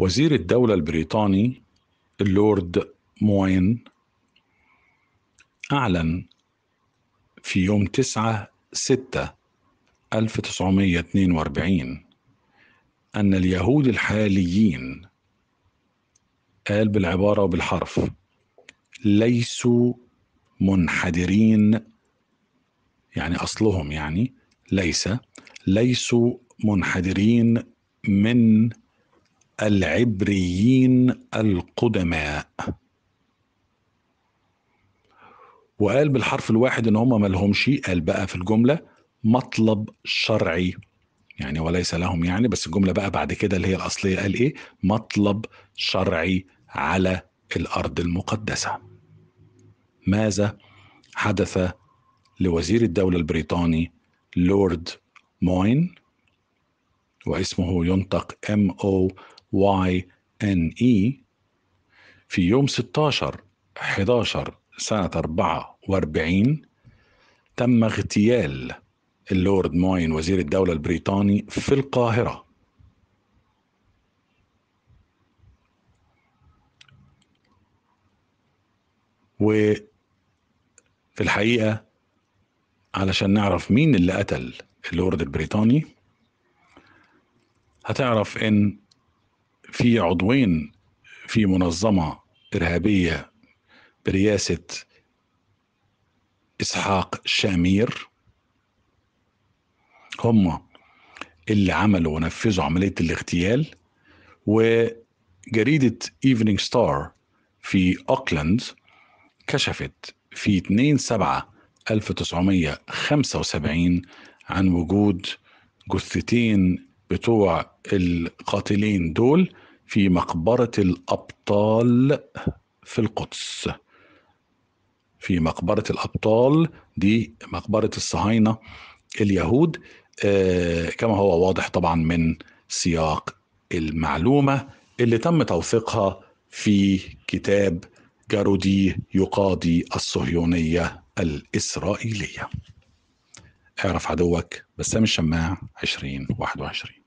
وزير الدولة البريطاني اللورد موين أعلن في يوم 9 6 1942 أن اليهود الحاليين قال بالعبارة وبالحرف ليسوا منحدرين يعني أصلهم يعني ليس ليسوا منحدرين من العبريين القدماء وقال بالحرف الواحد ان هم ما لهمش قال بقى في الجمله مطلب شرعي يعني وليس لهم يعني بس الجمله بقى بعد كده اللي هي الاصليه قال ايه مطلب شرعي على الارض المقدسه ماذا حدث لوزير الدوله البريطاني لورد موين واسمه ينطق M O Y N E في يوم 16 11 سنة 44 تم اغتيال اللورد موين وزير الدولة البريطاني في القاهرة وفي الحقيقة علشان نعرف مين اللي قتل اللورد البريطاني هتعرف ان في عضوين في منظمه ارهابيه برئاسه اسحاق شامير هم اللي عملوا ونفذوا عمليه الاغتيال وجريده ايفنينج ستار في اوكلاند كشفت في 2 7 1975 عن وجود جثتين بتوع القاتلين دول في مقبرة الأبطال في القدس في مقبرة الأبطال دي مقبرة الصهاينة اليهود آه، كما هو واضح طبعا من سياق المعلومة اللي تم توثيقها في كتاب جارودي يقاضي الصهيونية الإسرائيلية اعرف عدوك بسام الشماع 2021